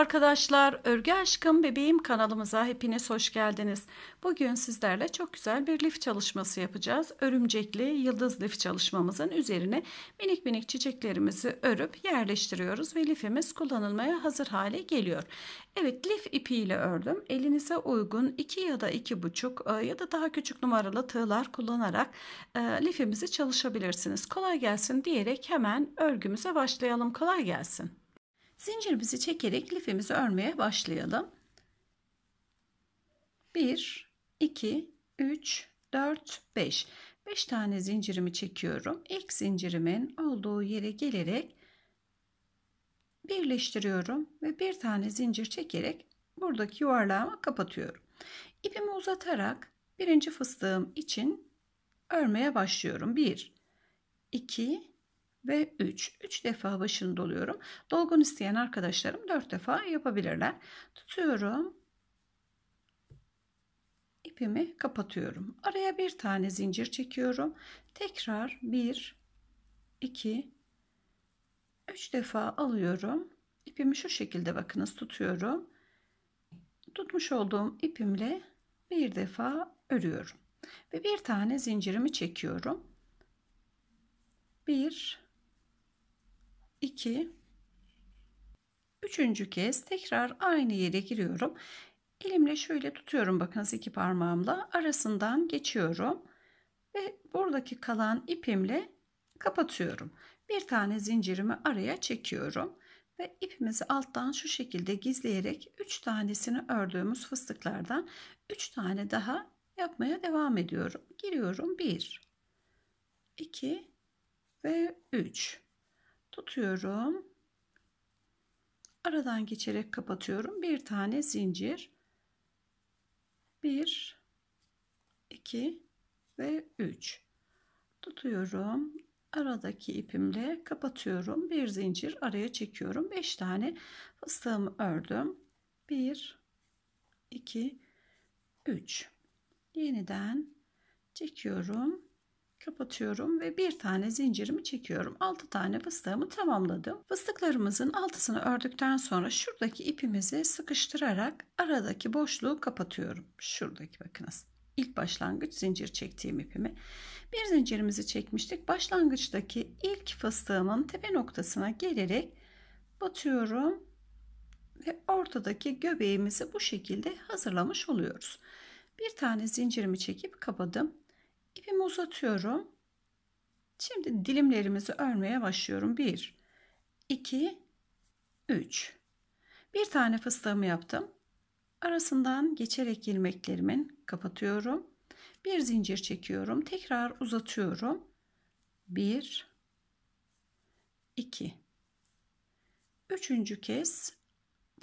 arkadaşlar, Örgü Aşkım Bebeğim kanalımıza hepiniz hoş geldiniz. Bugün sizlerle çok güzel bir lif çalışması yapacağız. Örümcekli yıldız lif çalışmamızın üzerine minik minik çiçeklerimizi örüp yerleştiriyoruz ve lifimiz kullanılmaya hazır hale geliyor. Evet lif ipiyle ördüm. Elinize uygun 2 ya da 2,5 e, ya da daha küçük numaralı tığlar kullanarak e, lifimizi çalışabilirsiniz. Kolay gelsin diyerek hemen örgümüze başlayalım. Kolay gelsin. Zincirimizi çekerek lifimizi örmeye başlayalım. 1, 2, 3, 4, 5. 5 tane zincirimi çekiyorum. İlk zincirimin olduğu yere gelerek birleştiriyorum ve bir tane zincir çekerek buradaki yuvarlağımı kapatıyorum. İpimi uzatarak birinci fıstığım için örmeye başlıyorum. 1, 2, ve 3. 3 defa başını doluyorum. Dolgun isteyen arkadaşlarım 4 defa yapabilirler. Tutuyorum. İpimi kapatıyorum. Araya bir tane zincir çekiyorum. Tekrar 1 2 3 defa alıyorum. İpimi şu şekilde bakınız tutuyorum. Tutmuş olduğum ipimle bir defa örüyorum. Ve bir tane zincirimi çekiyorum. 1 2 Üçüncü kez tekrar aynı yere giriyorum. Elimle şöyle tutuyorum bakınız iki parmağımla arasından geçiyorum ve buradaki kalan ipimle kapatıyorum. Bir tane zincirimi araya çekiyorum ve ipimizi alttan şu şekilde gizleyerek 3 tanesini ördüğümüz fıstıklardan 3 tane daha yapmaya devam ediyorum. Giriyorum 1 2 ve 3 tutuyorum. Aradan geçerek kapatıyorum. Bir tane zincir. 1 2 ve 3 tutuyorum aradaki ipimle kapatıyorum bir zincir araya çekiyorum 5 tane fıstığımı ördüm 1 2 3 yeniden çekiyorum kapatıyorum ve bir tane zincirimi çekiyorum. 6 tane fıstığımı tamamladım. Fıstıklarımızın altısını ördükten sonra şuradaki ipimizi sıkıştırarak aradaki boşluğu kapatıyorum. Şuradaki bakınız. İlk başlangıç zincir çektiğim ipimi. Bir zincirimizi çekmiştik. Başlangıçtaki ilk fıstığımın tepe noktasına gelerek batıyorum ve ortadaki göbeğimizi bu şekilde hazırlamış oluyoruz. Bir tane zincirimi çekip kapadım. İpimi uzatıyorum. Şimdi dilimlerimizi örmeye başlıyorum. 1, 2, 3. Bir tane fıstığımı yaptım. Arasından geçerek ilmeklerimin kapatıyorum. Bir zincir çekiyorum. Tekrar uzatıyorum. 1, 2. Üçüncü kez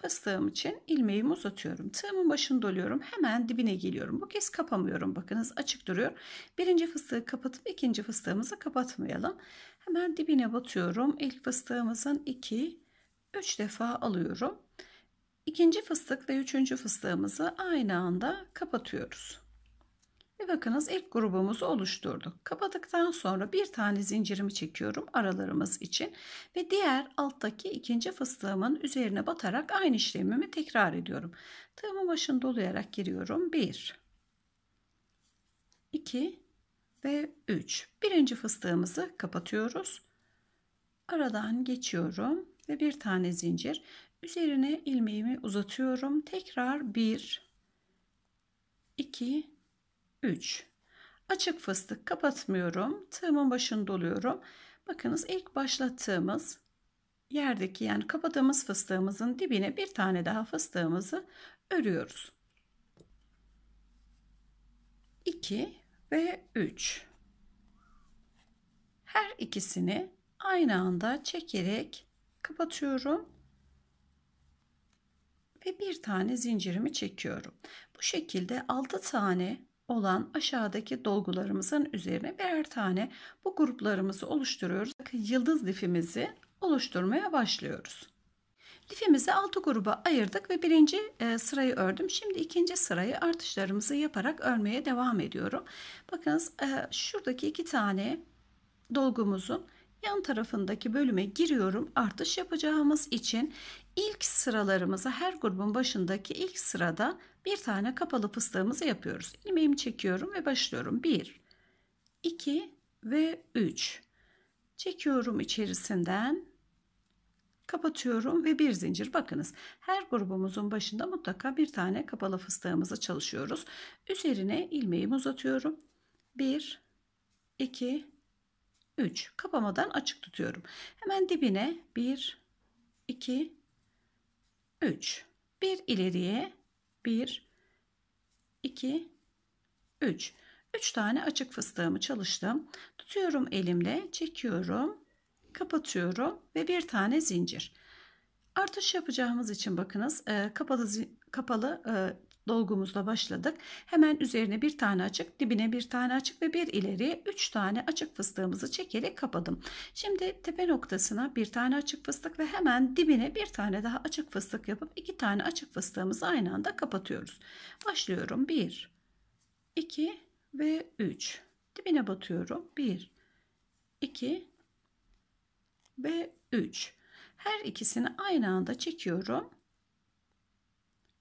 Fıstığım için ilmeğimi uzatıyorum. Tığımın başını doluyorum. Hemen dibine geliyorum. Bu kez kapamıyorum. Bakınız açık duruyor. Birinci fıstığı kapatıp ikinci fıstığımızı kapatmayalım. Hemen dibine batıyorum. İlk fıstığımızın 2 3 defa alıyorum. İkinci fıstık ve üçüncü fıstığımızı aynı anda kapatıyoruz. Ve bakınız ilk grubumuzu oluşturduk. Kapadıktan sonra bir tane zincirimi çekiyorum aralarımız için ve diğer alttaki ikinci fıstığımın üzerine batarak aynı işlemimi tekrar ediyorum. Tığımın başını dolayarak giriyorum. 1 2 ve 3. Birinci fıstığımızı kapatıyoruz. Aradan geçiyorum ve bir tane zincir üzerine ilmeğimi uzatıyorum. Tekrar 1 2 3. Açık fıstık kapatmıyorum. Tığımın başını doluyorum. Bakınız ilk başlattığımız yerdeki yani kapadığımız fıstığımızın dibine bir tane daha fıstığımızı örüyoruz. 2 ve 3. Her ikisini aynı anda çekerek kapatıyorum ve bir tane zincirimi çekiyorum. Bu şekilde 6 tane olan aşağıdaki dolgularımızın üzerine birer tane bu gruplarımızı oluşturuyoruz. Yıldız lifimizi oluşturmaya başlıyoruz. Lifimizi 6 gruba ayırdık ve birinci e, sırayı ördüm. Şimdi ikinci sırayı artışlarımızı yaparak örmeye devam ediyorum. Bakınız e, şuradaki iki tane dolgumuzun yan tarafındaki bölüme giriyorum. Artış yapacağımız için ilk sıralarımızı her grubun başındaki ilk sırada bir tane kapalı fıstığımızı yapıyoruz. İlmeğimi çekiyorum ve başlıyorum. 1, 2 ve 3. Çekiyorum içerisinden. Kapatıyorum ve bir zincir. Bakınız her grubumuzun başında mutlaka bir tane kapalı fıstığımızı çalışıyoruz. Üzerine ilmeğimi uzatıyorum. 1, 2, 3. Kapamadan açık tutuyorum. Hemen dibine 1, 2, 3. Bir ileriye 1 2 3. 3 tane açık fıstığımı çalıştım. Tutuyorum elimle, çekiyorum, kapatıyorum ve bir tane zincir. Artış yapacağımız için bakınız e, kapalı kapalı e, dolgumuzla başladık. Hemen üzerine bir tane açık, dibine bir tane açık ve bir ileri üç tane açık fıstığımızı çekerek kapadım. Şimdi tepe noktasına bir tane açık fıstık ve hemen dibine bir tane daha açık fıstık yapıp iki tane açık fıstığımızı aynı anda kapatıyoruz. Başlıyorum. 1 2 ve 3. Dibine batıyorum. 1 2 ve 3. Her ikisini aynı anda çekiyorum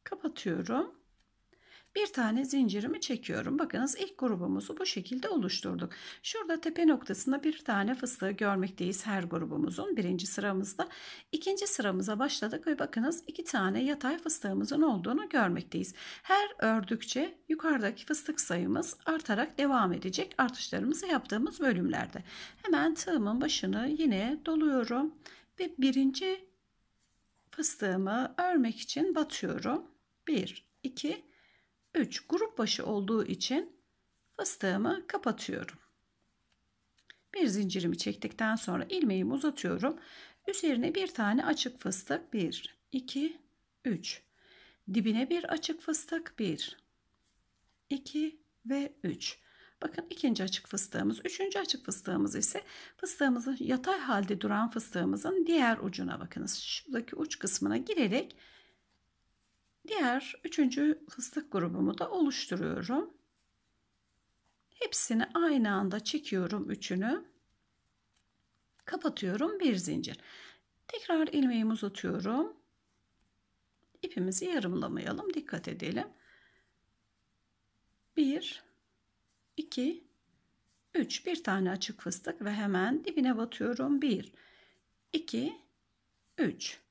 kapatıyorum bir tane zincirimi çekiyorum. Bakınız ilk grubumuzu bu şekilde oluşturduk. Şurada tepe noktasında bir tane fıstığı görmekteyiz her grubumuzun birinci sıramızda. ikinci sıramıza başladık ve bakınız iki tane yatay fıstığımızın olduğunu görmekteyiz. Her ördükçe yukarıdaki fıstık sayımız artarak devam edecek artışlarımızı yaptığımız bölümlerde. Hemen tığımın başını yine doluyorum ve birinci fıstığımı örmek için batıyorum. 1, 2, 3 grup başı olduğu için fıstığımı kapatıyorum. Bir zincirimi çektikten sonra ilmeğimi uzatıyorum. Üzerine bir tane açık fıstık 1, 2, 3. Dibine bir açık fıstık 1, 2 ve 3. Bakın ikinci açık fıstığımız. Üçüncü açık fıstığımız ise fıstığımızın yatay halde duran fıstığımızın diğer ucuna bakınız. Şuradaki uç kısmına girerek Diğer üçüncü fıstık grubumu da oluşturuyorum. Hepsini aynı anda çekiyorum üçünü. Kapatıyorum bir zincir. Tekrar ilmeğimi uzatıyorum. İpimizi yarımlamayalım. Dikkat edelim. 1 2 3 bir tane açık fıstık ve hemen dibine batıyorum. 1 2 3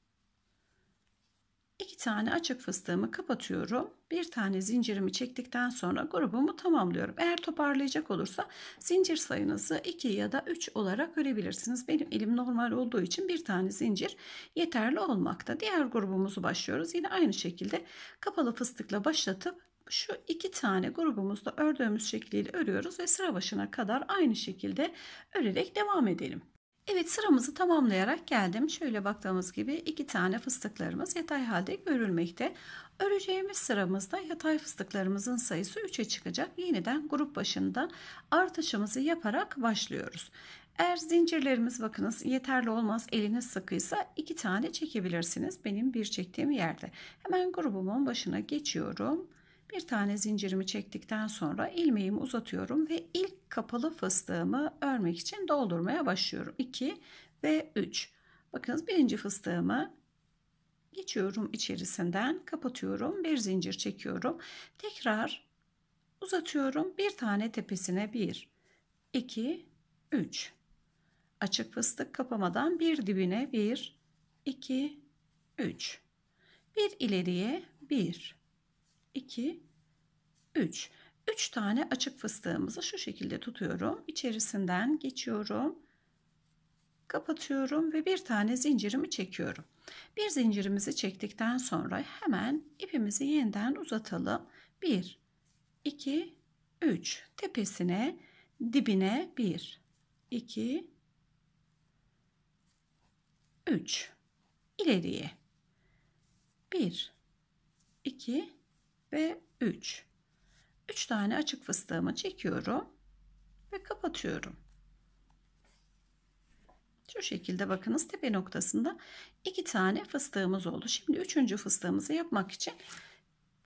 İki tane açık fıstığımı kapatıyorum. Bir tane zincirimi çektikten sonra grubumu tamamlıyorum. Eğer toparlayacak olursa zincir sayınızı 2 ya da 3 olarak görebilirsiniz. Benim elim normal olduğu için bir tane zincir yeterli olmakta. Diğer grubumuzu başlıyoruz. Yine aynı şekilde kapalı fıstıkla başlatıp şu iki tane grubumuzda ördüğümüz şekliyle örüyoruz ve sıra başına kadar aynı şekilde örerek devam edelim. Evet sıramızı tamamlayarak geldim. Şöyle baktığımız gibi iki tane fıstıklarımız yatay halde görülmekte. Öreceğimiz sıramızda yatay fıstıklarımızın sayısı 3'e çıkacak. Yeniden grup başında artışımızı yaparak başlıyoruz. Eğer zincirlerimiz bakınız yeterli olmaz eliniz sıkıysa iki tane çekebilirsiniz. Benim bir çektiğim yerde. Hemen grubumun başına geçiyorum. Bir tane zincirimi çektikten sonra ilmeğimi uzatıyorum ve ilk kapalı fıstığımı örmek için doldurmaya başlıyorum. 2 ve 3. Bakınız birinci fıstığımı geçiyorum içerisinden kapatıyorum bir zincir çekiyorum tekrar uzatıyorum bir tane tepesine 1 2 3 açık fıstık kapamadan bir dibine 1 2 3 bir ileriye 1 2, 3. 3 tane açık fıstığımızı şu şekilde tutuyorum. İçerisinden geçiyorum. Kapatıyorum ve bir tane zincirimi çekiyorum. Bir zincirimizi çektikten sonra hemen ipimizi yeniden uzatalım. 1, 2, 3. Tepesine, dibine 1, 2, 3. İleriye 1, 2, ve 3. 3 tane açık fıstığımı çekiyorum ve kapatıyorum. Şu şekilde bakınız tepe noktasında iki tane fıstığımız oldu. Şimdi üçüncü fıstığımızı yapmak için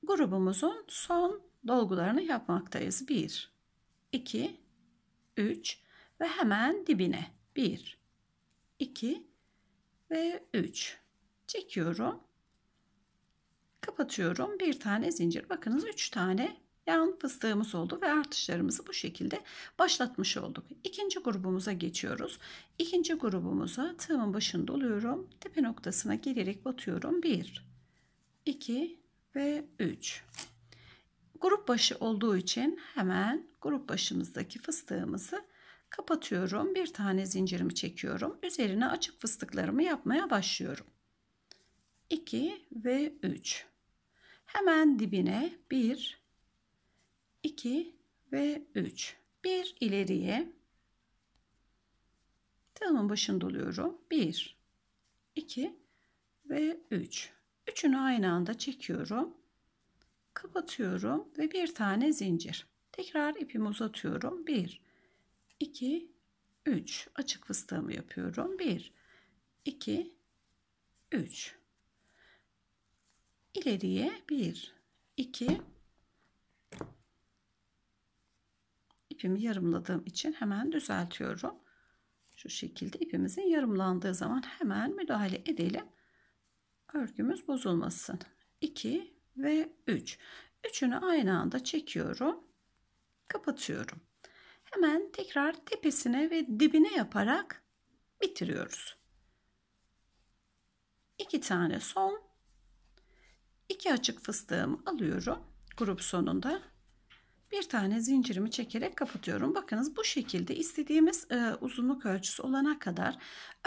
grubumuzun son dolgularını yapmaktayız. 1, 2, 3 ve hemen dibine 1, 2 ve 3 çekiyorum kapatıyorum. Bir tane zincir. Bakınız 3 tane yan fıstığımız oldu ve artışlarımızı bu şekilde başlatmış olduk. İkinci grubumuza geçiyoruz. İkinci grubumuza tığımın başını doluyorum. Tepe noktasına gelerek batıyorum. 1, 2 ve 3. Grup başı olduğu için hemen grup başımızdaki fıstığımızı kapatıyorum. Bir tane zincirimi çekiyorum. Üzerine açık fıstıklarımı yapmaya başlıyorum. 2 ve 3. Hemen dibine 1, 2 ve 3. 1 ileriye. Tığımın başını doluyorum. 1, 2 ve 3. Üçünü aynı anda çekiyorum. Kapatıyorum ve bir tane zincir. Tekrar ipimi uzatıyorum. 1, 2, 3. Açık fıstığımı yapıyorum. 1, 2, 3 ileriye 1 2 ipimi yarımladığım için hemen düzeltiyorum. Şu şekilde ipimizin yarımlandığı zaman hemen müdahale edelim. Örgümüz bozulmasın. 2 ve 3. Üçünü aynı anda çekiyorum. Kapatıyorum. Hemen tekrar tepesine ve dibine yaparak bitiriyoruz. 2 tane son 2 açık fıstığımı alıyorum grup sonunda. Bir tane zincirimi çekerek kapatıyorum. Bakınız bu şekilde istediğimiz e, uzunluk ölçüsü olana kadar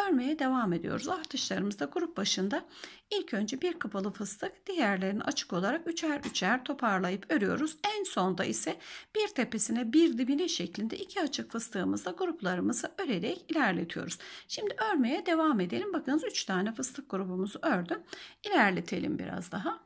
örmeye devam ediyoruz. Artışlarımızda grup başında ilk önce bir kapalı fıstık, diğerlerini açık olarak üçer üçer toparlayıp örüyoruz. En sonda ise bir tepesine bir dibine şeklinde iki açık fıstığımızla gruplarımızı örerek ilerletiyoruz. Şimdi örmeye devam edelim. Bakınız üç tane fıstık grubumuzu ördüm. İlerletelim biraz daha.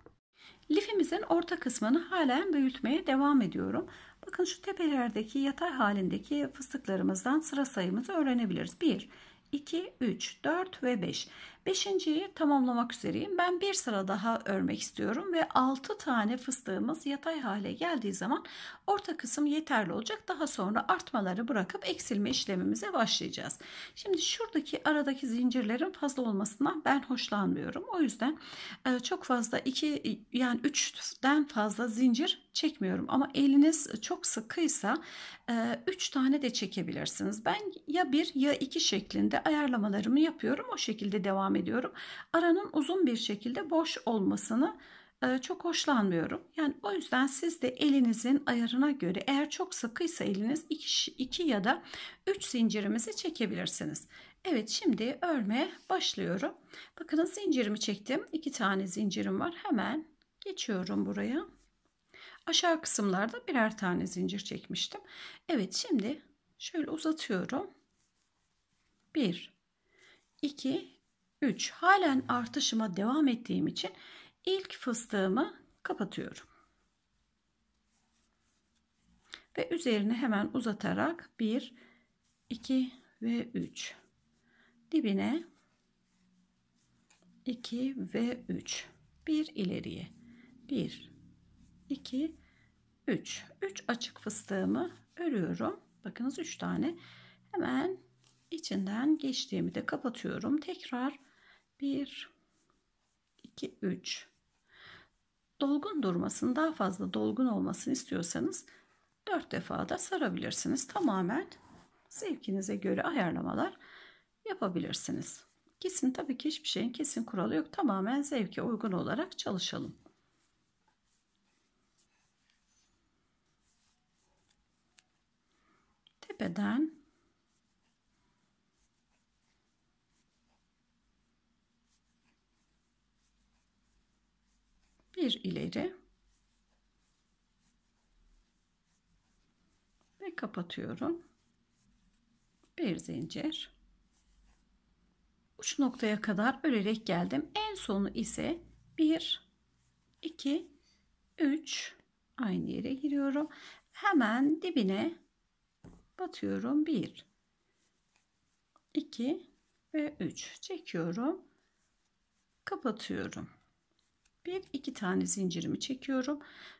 Lifimizin orta kısmını halen büyütmeye devam ediyorum. Bakın şu tepelerdeki yatay halindeki fıstıklarımızdan sıra sayımızı öğrenebiliriz. 1, 2, 3, 4 ve 5. Beşinciyi tamamlamak üzereyim. Ben bir sıra daha örmek istiyorum ve 6 tane fıstığımız yatay hale geldiği zaman orta kısım yeterli olacak. Daha sonra artmaları bırakıp eksilme işlemimize başlayacağız. Şimdi şuradaki aradaki zincirlerin fazla olmasından ben hoşlanmıyorum. O yüzden e, çok fazla 2 yani 3'den fazla zincir çekmiyorum. Ama eliniz çok sıkıysa 3 e, tane de çekebilirsiniz. Ben ya 1 ya 2 şeklinde ayarlamalarımı yapıyorum. O şekilde devam ediyorum. Aranın uzun bir şekilde boş olmasını e, çok hoşlanmıyorum. Yani o yüzden siz de elinizin ayarına göre eğer çok sıkıysa eliniz 2 ya da 3 zincirimizi çekebilirsiniz. Evet şimdi örmeye başlıyorum. Bakın zincirimi çektim. 2 tane zincirim var. Hemen geçiyorum buraya. Aşağı kısımlarda birer tane zincir çekmiştim. Evet şimdi şöyle uzatıyorum. 1 2 3. Halen artışıma devam ettiğim için ilk fıstığımı kapatıyorum. Ve üzerine hemen uzatarak 1, 2 ve 3. Dibine 2 ve 3. Bir ileriye. 1, 2, 3. 3 açık fıstığımı örüyorum. Bakınız 3 tane. Hemen içinden geçtiğimi de kapatıyorum. Tekrar 1 2 3 Dolgun durmasını daha fazla dolgun olmasını istiyorsanız 4 defa da sarabilirsiniz. Tamamen zevkinize göre ayarlamalar yapabilirsiniz. Kesin tabii ki hiçbir şeyin kesin kuralı yok. Tamamen zevke uygun olarak çalışalım. Tepeden bir ileri ve kapatıyorum bir zincir uç noktaya kadar örerek geldim en sonu ise 1 2 3 aynı yere giriyorum hemen dibine batıyorum 1 2 ve 3 çekiyorum kapatıyorum bir iki tane zincirimi çekiyorum.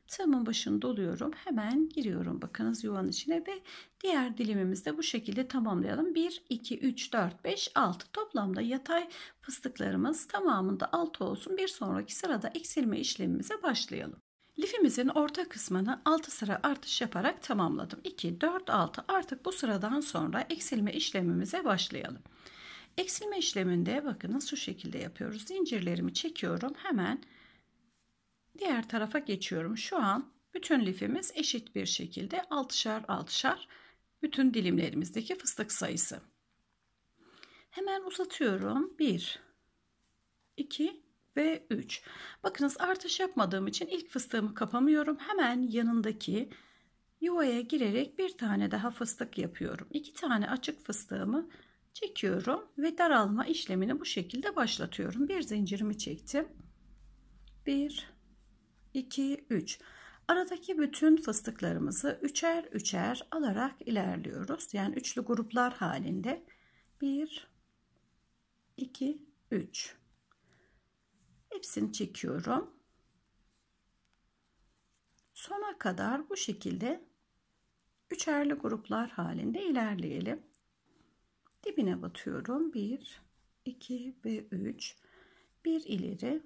Tığımın başını doluyorum. Hemen giriyorum bakınız yuvanın içine ve diğer dilimimizi de bu şekilde tamamlayalım. 1, 2, 3, 4, 5, 6 toplamda yatay fıstıklarımız tamamında 6 olsun. Bir sonraki sırada eksilme işlemimize başlayalım. Lifimizin orta kısmını 6 sıra artış yaparak tamamladım. 2, 4, 6 artık bu sıradan sonra eksilme işlemimize başlayalım. Eksilme işleminde bakınız şu şekilde yapıyoruz. Zincirlerimi çekiyorum. Hemen Diğer tarafa geçiyorum. Şu an bütün lifimiz eşit bir şekilde altışar altışar bütün dilimlerimizdeki fıstık sayısı. Hemen uzatıyorum. 1, 2 ve 3. Bakınız artış yapmadığım için ilk fıstığımı kapamıyorum. Hemen yanındaki yuvaya girerek bir tane daha fıstık yapıyorum. İki tane açık fıstığımı çekiyorum ve daralma işlemini bu şekilde başlatıyorum. Bir zincirimi çektim. 1 2, 3. Aradaki bütün fıstıklarımızı üçer üçer alarak ilerliyoruz. Yani üçlü gruplar halinde. 1, 2, 3. Hepsini çekiyorum. Sona kadar bu şekilde üçerli gruplar halinde ilerleyelim. Dibine batıyorum. 1, 2 ve 3. 1 ileri,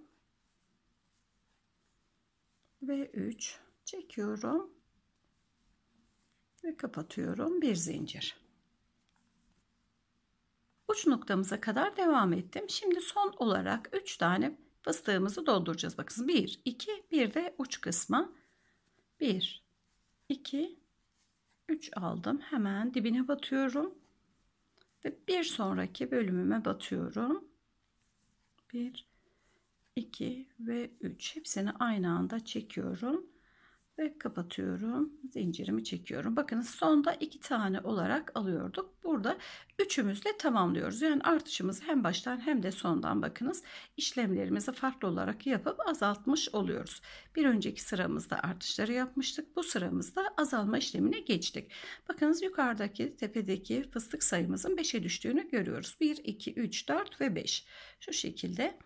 ve 3 çekiyorum ve kapatıyorum bir zincir uç noktamıza kadar devam ettim şimdi son olarak 3 tane fıstığımızı dolduracağız bakın 1 2 bir de uç kısma 1 2 3 aldım hemen dibine batıyorum ve bir sonraki bölümüme batıyorum 1 2 ve 3 hepsini aynı anda çekiyorum ve kapatıyorum zincirimi çekiyorum bakınız sonda iki tane olarak alıyorduk burada üçümüzle tamamlıyoruz yani artışımızı hem baştan hem de sondan bakınız işlemlerimizi farklı olarak yapıp azaltmış oluyoruz bir önceki sıramızda artışları yapmıştık bu sıramızda azalma işlemine geçtik bakınız yukarıdaki tepedeki fıstık sayımızın 5'e düştüğünü görüyoruz 1 2 3 4 ve 5 şu şekilde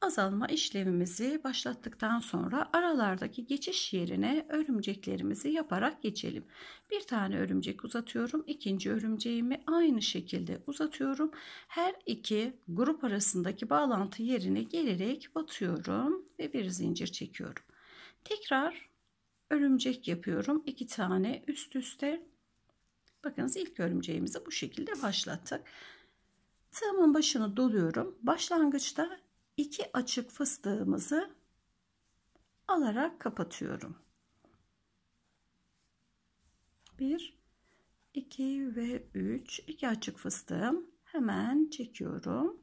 azalma işlemimizi başlattıktan sonra aralardaki geçiş yerine örümceklerimizi yaparak geçelim. Bir tane örümcek uzatıyorum. ikinci örümceğimi aynı şekilde uzatıyorum. Her iki grup arasındaki bağlantı yerine gelerek batıyorum ve bir zincir çekiyorum. Tekrar örümcek yapıyorum. iki tane üst üste. Bakınız ilk örümceğimizi bu şekilde başlattık. Tığımın başını doluyorum. Başlangıçta iki açık fıstığımızı alarak kapatıyorum. 1 2 ve 3 iki açık fıstığım hemen çekiyorum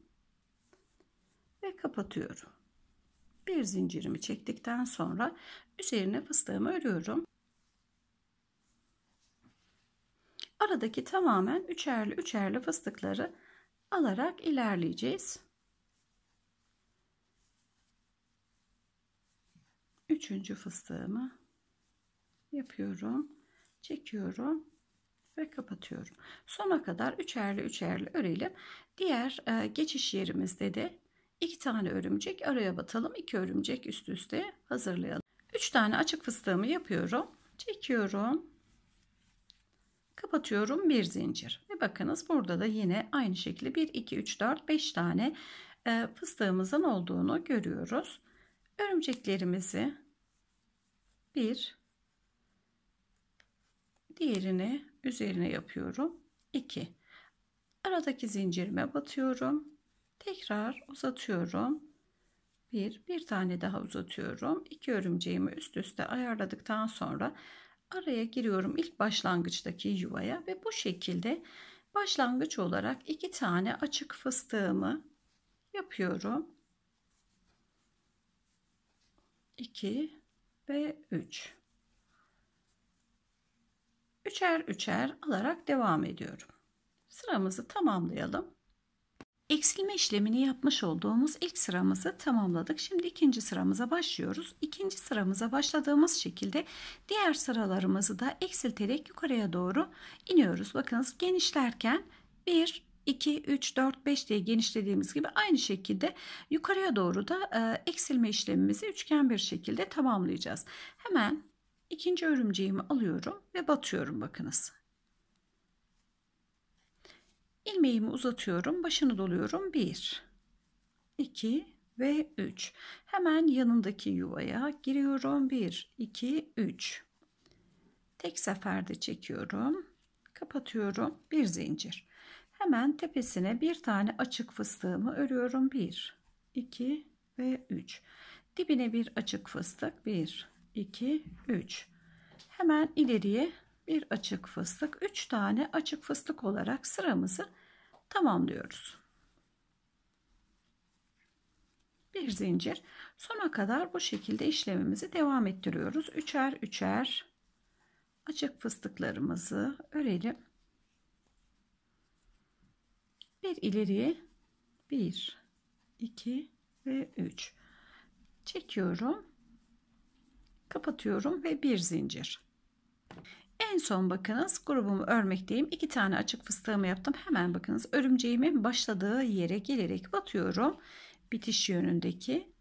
ve kapatıyorum. Bir zincirimi çektikten sonra üzerine fıstığımı örüyorum. Aradaki tamamen üçerli üçerli fıstıkları alarak ilerleyeceğiz. üçüncü fıstığımı yapıyorum. Çekiyorum ve kapatıyorum. Sona kadar üçerli üçerli örelim. Diğer e, geçiş yerimizde de iki tane örümcek araya batalım. iki örümcek üst üste hazırlayalım. Üç tane açık fıstığımı yapıyorum. Çekiyorum. Kapatıyorum bir zincir. Ve bakınız burada da yine aynı şekilde 1, 2, 3, 4, 5 tane e, fıstığımızın olduğunu görüyoruz. Örümceklerimizi bir diğerini üzerine yapıyorum 2 aradaki zincirime batıyorum tekrar uzatıyorum bir bir tane daha uzatıyorum iki örümceğimi üst üste ayarladıktan sonra araya giriyorum ilk başlangıçtaki yuvaya ve bu şekilde başlangıç olarak iki tane açık fıstığımı yapıyorum 2 ve 3. Üçer üçer alarak devam ediyorum. Sıramızı tamamlayalım. Eksilme işlemini yapmış olduğumuz ilk sıramızı tamamladık. Şimdi ikinci sıramıza başlıyoruz. İkinci sıramıza başladığımız şekilde diğer sıralarımızı da eksilterek yukarıya doğru iniyoruz. Bakınız genişlerken 1, 2, 3, 4, 5 diye genişlediğimiz gibi aynı şekilde yukarıya doğru da e, eksilme işlemimizi üçgen bir şekilde tamamlayacağız. Hemen ikinci örümceğimi alıyorum ve batıyorum bakınız. Ilmeğimi uzatıyorum, başını doluyorum. 1, 2 ve 3. Hemen yanındaki yuvaya giriyorum. 1, 2, 3. Tek seferde çekiyorum. Kapatıyorum. Bir zincir. Hemen tepesine bir tane açık fıstığımı örüyorum. 1, 2 ve 3. Dibine bir açık fıstık. 1, 2, 3. Hemen ileriye bir açık fıstık. 3 tane açık fıstık olarak sıramızı tamamlıyoruz. Bir zincir. Sona kadar bu şekilde işlemimizi devam ettiriyoruz. Üçer üçer açık fıstıklarımızı örelim bir ileriye 1 2 ve 3 çekiyorum kapatıyorum ve bir zincir en son bakınız grubumu örmekteyim iki tane açık fıstığımı yaptım hemen bakınız örümceğimin başladığı yere gelerek batıyorum bitiş yönündeki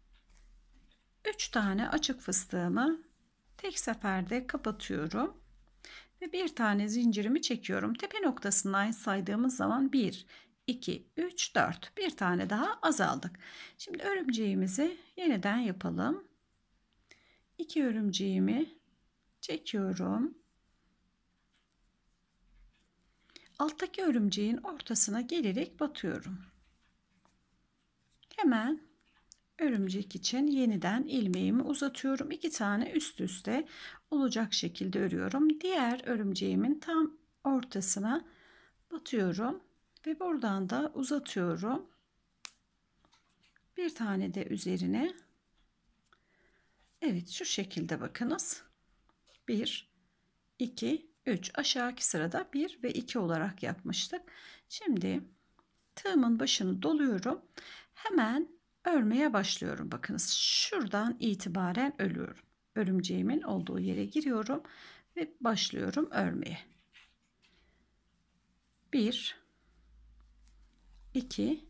3 tane açık fıstığımı tek seferde kapatıyorum ve bir tane zincirimi çekiyorum. Tepe noktasından saydığımız zaman 1, 2, 3, 4. Bir tane daha azaldık. Şimdi örümceğimizi yeniden yapalım. 2 örümceğimi çekiyorum. Alttaki örümceğin ortasına gelerek batıyorum. Hemen örümcek için yeniden ilmeğimi uzatıyorum. 2 tane üst üste olacak şekilde örüyorum. Diğer örümceğimin tam ortasına batıyorum ve buradan da uzatıyorum. Bir tane de üzerine. Evet şu şekilde bakınız. 1, 2, 3 aşağıki sırada 1 ve 2 olarak yapmıştık. Şimdi tığımın başını doluyorum. Hemen örmeye başlıyorum. Bakınız şuradan itibaren ölüyorum. Örümceğimin olduğu yere giriyorum ve başlıyorum örmeye. 1 2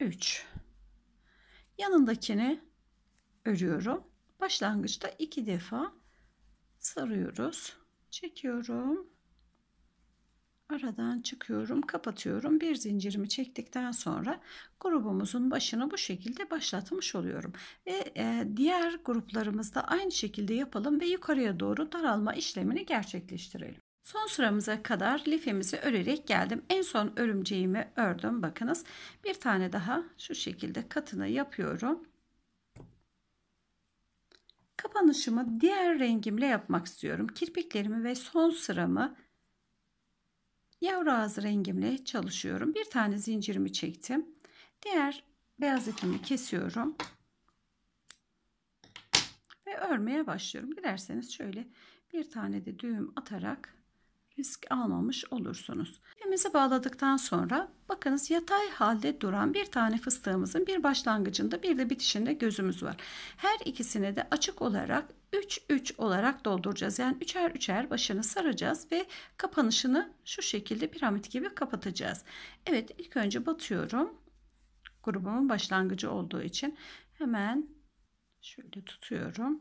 3 yanındakini örüyorum başlangıçta iki defa sarıyoruz çekiyorum aradan çıkıyorum kapatıyorum bir zincirimi çektikten sonra grubumuzun başını bu şekilde başlatmış oluyorum ve e, diğer gruplarımızda aynı şekilde yapalım ve yukarıya doğru daralma işlemini gerçekleştirelim Son sıramıza kadar lifimizi örerek geldim. En son örümceğimi ördüm. Bakınız bir tane daha şu şekilde katını yapıyorum. Kapanışımı diğer rengimle yapmak istiyorum. Kirpiklerimi ve son sıramı yavru ağzı rengimle çalışıyorum. Bir tane zincirimi çektim. Diğer beyaz ipimi kesiyorum. Ve örmeye başlıyorum. Dilerseniz şöyle bir tane de düğüm atarak risk almamış olursunuz. İpimizi bağladıktan sonra bakınız yatay halde duran bir tane fıstığımızın bir başlangıcında bir de bitişinde gözümüz var. Her ikisini de açık olarak 3-3 olarak dolduracağız. Yani üçer üçer başını saracağız ve kapanışını şu şekilde piramit gibi kapatacağız. Evet ilk önce batıyorum. Grubumun başlangıcı olduğu için hemen şöyle tutuyorum.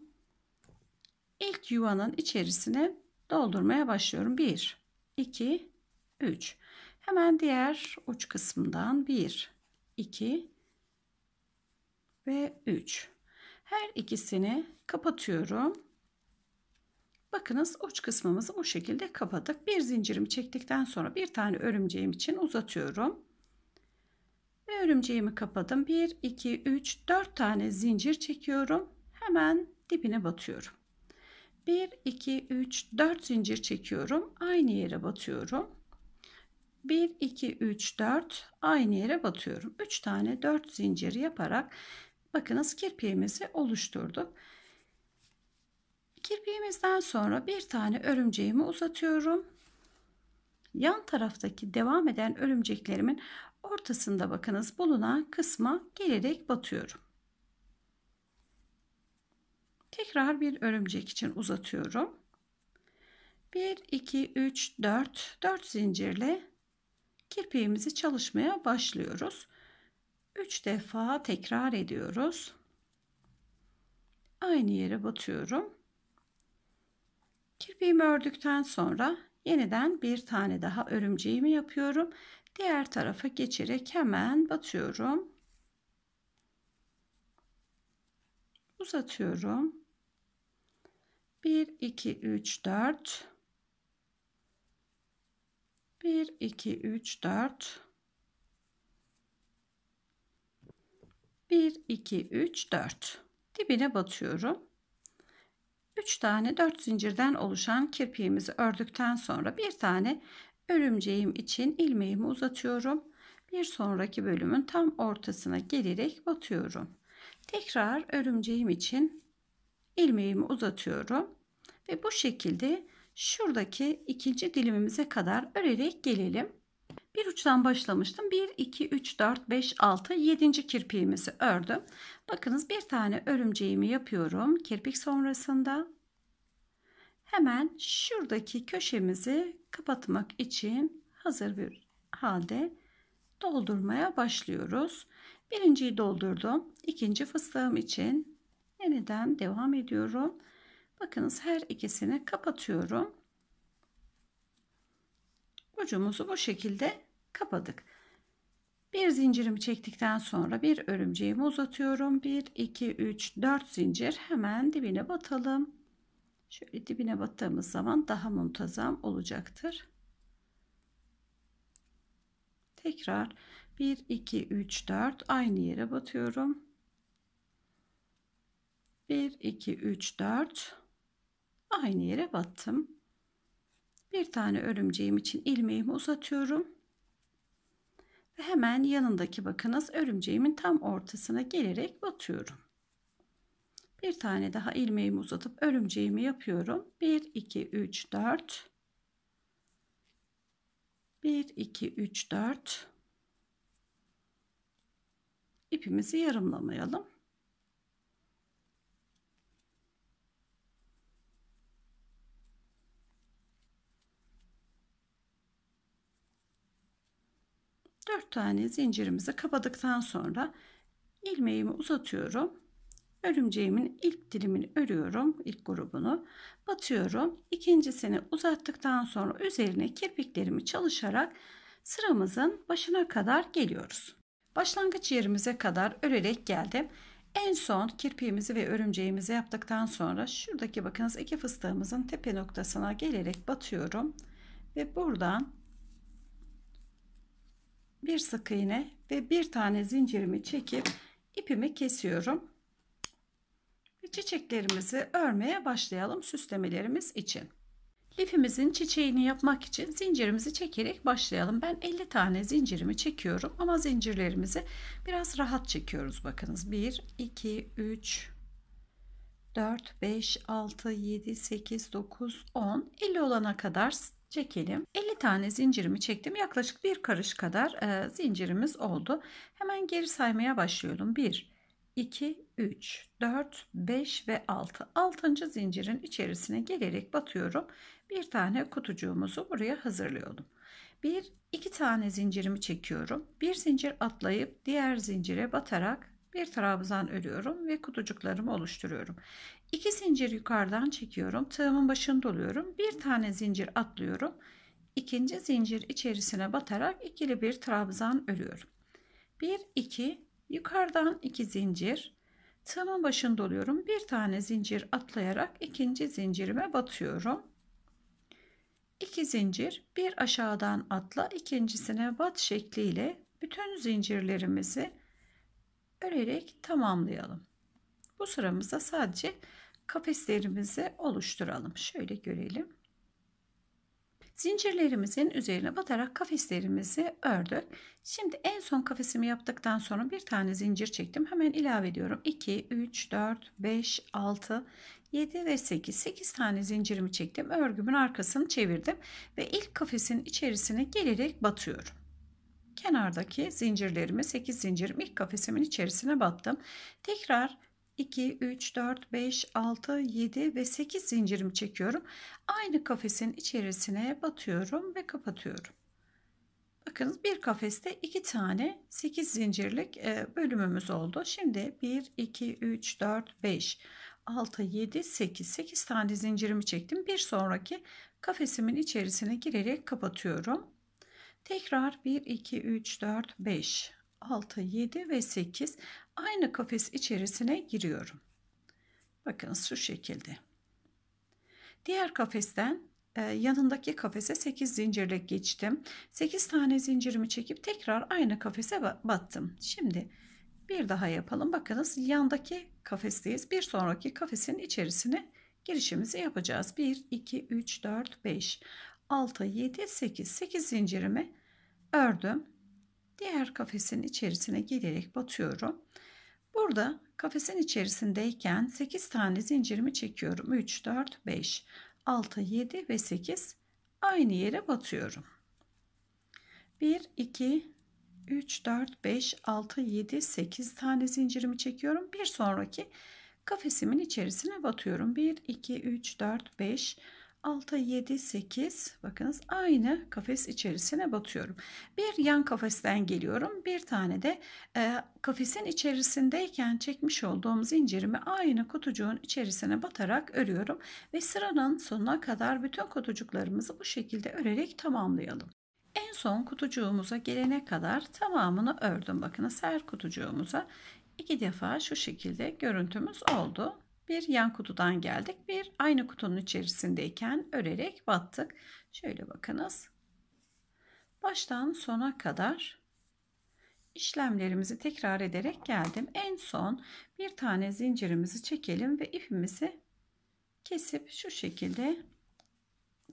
İlk yuvanın içerisine doldurmaya başlıyorum. 1, 2, 3. Hemen diğer uç kısmından 1, 2 ve 3. Her ikisini kapatıyorum. Bakınız uç kısmımızı bu şekilde kapadık. Bir zincirimi çektikten sonra bir tane örümceğim için uzatıyorum. Ve örümceğimi kapadım. 1, 2, 3, 4 tane zincir çekiyorum. Hemen dibine batıyorum. 1, 2, 3, 4 zincir çekiyorum. Aynı yere batıyorum. 1, 2, 3, 4 aynı yere batıyorum. 3 tane 4 zincir yaparak bakınız kirpiğimizi oluşturduk. Kirpiğimizden sonra bir tane örümceğimi uzatıyorum. Yan taraftaki devam eden örümceklerimin ortasında bakınız bulunan kısma gelerek batıyorum. Tekrar bir örümcek için uzatıyorum. 1, 2, 3, 4, 4 zincirle kirpiğimizi çalışmaya başlıyoruz. 3 defa tekrar ediyoruz. Aynı yere batıyorum. Kirpiğimi ördükten sonra yeniden bir tane daha örümceğimi yapıyorum. Diğer tarafa geçerek hemen batıyorum. Uzatıyorum. 1, 2, 3, 4. 1, 2, 3, 4. 1, 2, 3, 4. Dibine batıyorum. 3 tane 4 zincirden oluşan kirpiğimizi ördükten sonra bir tane örümceğim için ilmeğimi uzatıyorum. Bir sonraki bölümün tam ortasına gelerek batıyorum. Tekrar örümceğim için ilmeğimi uzatıyorum ve bu şekilde şuradaki ikinci dilimimize kadar örerek gelelim. Bir uçtan başlamıştım. 1, 2, 3, 4, 5, 6, 7. kirpiğimizi ördüm. Bakınız bir tane örümceğimi yapıyorum. Kirpik sonrasında hemen şuradaki köşemizi kapatmak için hazır bir halde doldurmaya başlıyoruz. Birinciyi doldurdum. İkinci fıstığım için yeniden devam ediyorum. Bakınız her ikisini kapatıyorum. Ucumuzu bu şekilde kapadık. Bir zincirimi çektikten sonra bir örümceğimi uzatıyorum. 1, 2, 3, 4 zincir hemen dibine batalım. Şöyle dibine battığımız zaman daha muntazam olacaktır. Tekrar 1, 2, 3, 4 aynı yere batıyorum. 1, 2, 3, 4 aynı yere battım. Bir tane örümceğim için ilmeğimi uzatıyorum. Ve hemen yanındaki bakınız örümceğimin tam ortasına gelerek batıyorum. Bir tane daha ilmeğimi uzatıp örümceğimi yapıyorum. 1, 2, 3, 4. 1, 2, 3, 4. ipimizi yarımlamayalım. 4 tane zincirimizi kapadıktan sonra ilmeğimi uzatıyorum. Örümceğimin ilk dilimini örüyorum, ilk grubunu batıyorum. İkincisini uzattıktan sonra üzerine kirpiklerimi çalışarak sıramızın başına kadar geliyoruz. Başlangıç yerimize kadar örerek geldim. En son kirpiğimizi ve örümceğimizi yaptıktan sonra şuradaki bakınız iki fıstığımızın tepe noktasına gelerek batıyorum ve buradan bir sık iğne ve bir tane zincirimi çekip ipimi kesiyorum. Ve çiçeklerimizi örmeye başlayalım süslemelerimiz için. Lifimizin çiçeğini yapmak için zincirimizi çekerek başlayalım. Ben 50 tane zincirimi çekiyorum ama zincirlerimizi biraz rahat çekiyoruz. Bakınız 1, 2, 3, 4, 5, 6, 7, 8, 9, 10, 50 olana kadar çekelim. 50 tane zincirimi çektim. Yaklaşık bir karış kadar e, zincirimiz oldu. Hemen geri saymaya başlıyorum. 1, 2, 3, 4, 5 ve 6. 6. zincirin içerisine gelerek batıyorum. Bir tane kutucuğumuzu buraya hazırlıyorum. Bir, iki tane zincirimi çekiyorum. Bir zincir atlayıp diğer zincire batarak bir trabzan örüyorum ve kutucuklarımı oluşturuyorum. İki zincir yukarıdan çekiyorum. Tığımın başını doluyorum. Bir tane zincir atlıyorum. İkinci zincir içerisine batarak ikili bir trabzan örüyorum. 1 2 yukarıdan 2 zincir tığımın başını doluyorum. Bir tane zincir atlayarak ikinci zincirime batıyorum. 2 zincir bir aşağıdan atla ikincisine bat şekliyle bütün zincirlerimizi örerek tamamlayalım. Bu sıramızda sadece kafeslerimizi oluşturalım. Şöyle görelim. Zincirlerimizin üzerine batarak kafeslerimizi ördük. Şimdi en son kafesimi yaptıktan sonra bir tane zincir çektim. Hemen ilave ediyorum. 2, 3, 4, 5, 6, 7 ve 8. 8 tane zincirimi çektim. Örgümün arkasını çevirdim. Ve ilk kafesin içerisine gelerek batıyorum kenardaki zincirlerimi 8 zincirim ilk kafesimin içerisine battım. Tekrar 2, 3, 4, 5, 6, 7 ve 8 zincirimi çekiyorum. Aynı kafesin içerisine batıyorum ve kapatıyorum. Bakın bir kafeste iki tane 8 zincirlik e, bölümümüz oldu. Şimdi 1, 2, 3, 4, 5, 6, 7, 8, 8 tane zincirimi çektim. Bir sonraki kafesimin içerisine girerek kapatıyorum. Tekrar 1, 2, 3, 4, 5, 6, 7 ve 8 aynı kafes içerisine giriyorum. Bakın şu şekilde. Diğer kafesten e, yanındaki kafese 8 zincirle geçtim. 8 tane zincirimi çekip tekrar aynı kafese battım. Şimdi bir daha yapalım. Bakınız yandaki kafesteyiz. Bir sonraki kafesin içerisine girişimizi yapacağız. 1, 2, 3, 4, 5, 6, 7, 8. 8 zincirimi ördüm. Diğer kafesin içerisine girerek batıyorum. Burada kafesin içerisindeyken 8 tane zincirimi çekiyorum. 3, 4, 5, 6, 7 ve 8 aynı yere batıyorum. 1, 2, 3, 4, 5, 6, 7, 8 tane zincirimi çekiyorum. Bir sonraki kafesimin içerisine batıyorum. 1, 2, 3, 4, 5, 6, 6, 7, 8 bakınız aynı kafes içerisine batıyorum. Bir yan kafesten geliyorum. Bir tane de e, kafesin içerisindeyken çekmiş olduğum zincirimi aynı kutucuğun içerisine batarak örüyorum. Ve sıranın sonuna kadar bütün kutucuklarımızı bu şekilde örerek tamamlayalım. En son kutucuğumuza gelene kadar tamamını ördüm. Bakınız her kutucuğumuza iki defa şu şekilde görüntümüz oldu bir yan kutudan geldik. Bir aynı kutunun içerisindeyken örerek battık. Şöyle bakınız. Baştan sona kadar işlemlerimizi tekrar ederek geldim. En son bir tane zincirimizi çekelim ve ipimizi kesip şu şekilde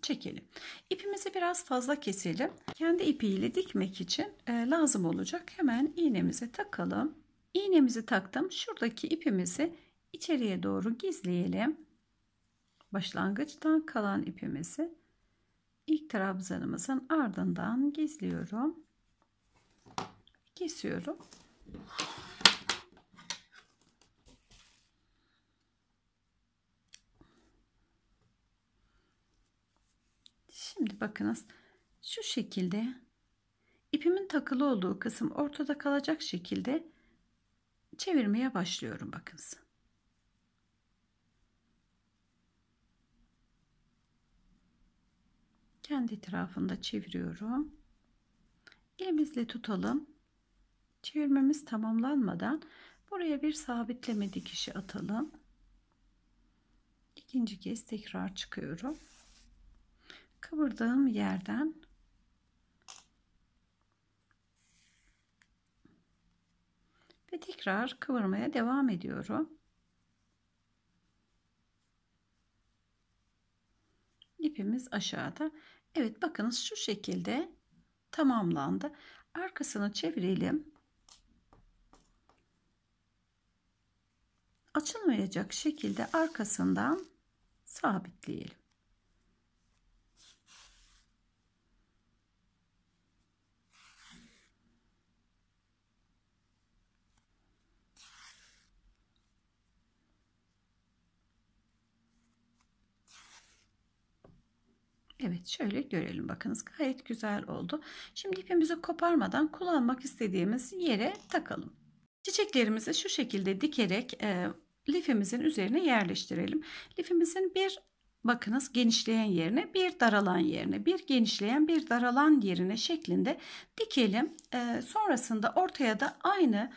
çekelim. ipimizi biraz fazla keselim. Kendi ipiyle dikmek için e, lazım olacak. Hemen iğnemize takalım. iğnemizi taktım. Şuradaki ipimizi içeriye doğru gizleyelim. Başlangıçtan kalan ipimizi ilk trabzanımızın ardından gizliyorum. Kesiyorum. Şimdi bakınız şu şekilde ipimin takılı olduğu kısım ortada kalacak şekilde çevirmeye başlıyorum bakınız. kendi etrafında çeviriyorum. Elimizle tutalım. Çevirmemiz tamamlanmadan buraya bir sabitleme dikişi atalım. İkinci kez tekrar çıkıyorum. Kıvırdığım yerden ve tekrar kıvırmaya devam ediyorum. İpimiz aşağıda Evet bakınız şu şekilde tamamlandı. Arkasını çevirelim. Açılmayacak şekilde arkasından sabitleyelim. Evet şöyle görelim bakınız gayet güzel oldu. Şimdi ipimizi koparmadan kullanmak istediğimiz yere takalım. Çiçeklerimizi şu şekilde dikerek e, lifimizin üzerine yerleştirelim. Lifimizin bir bakınız genişleyen yerine bir daralan yerine bir genişleyen bir daralan yerine şeklinde dikelim. E, sonrasında ortaya da aynı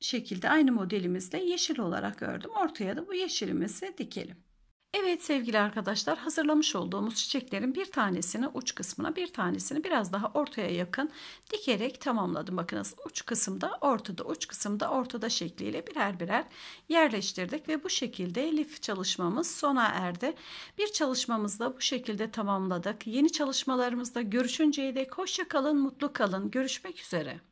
şekilde aynı modelimizle yeşil olarak ördüm. Ortaya da bu yeşilimizi dikelim. Evet sevgili arkadaşlar hazırlamış olduğumuz çiçeklerin bir tanesini uç kısmına bir tanesini biraz daha ortaya yakın dikerek tamamladım. Bakınız uç kısımda ortada uç kısımda ortada şekliyle birer birer yerleştirdik ve bu şekilde lif çalışmamız sona erdi. Bir çalışmamızda bu şekilde tamamladık. Yeni çalışmalarımızda görüşünceye dek hoşça kalın mutlu kalın görüşmek üzere.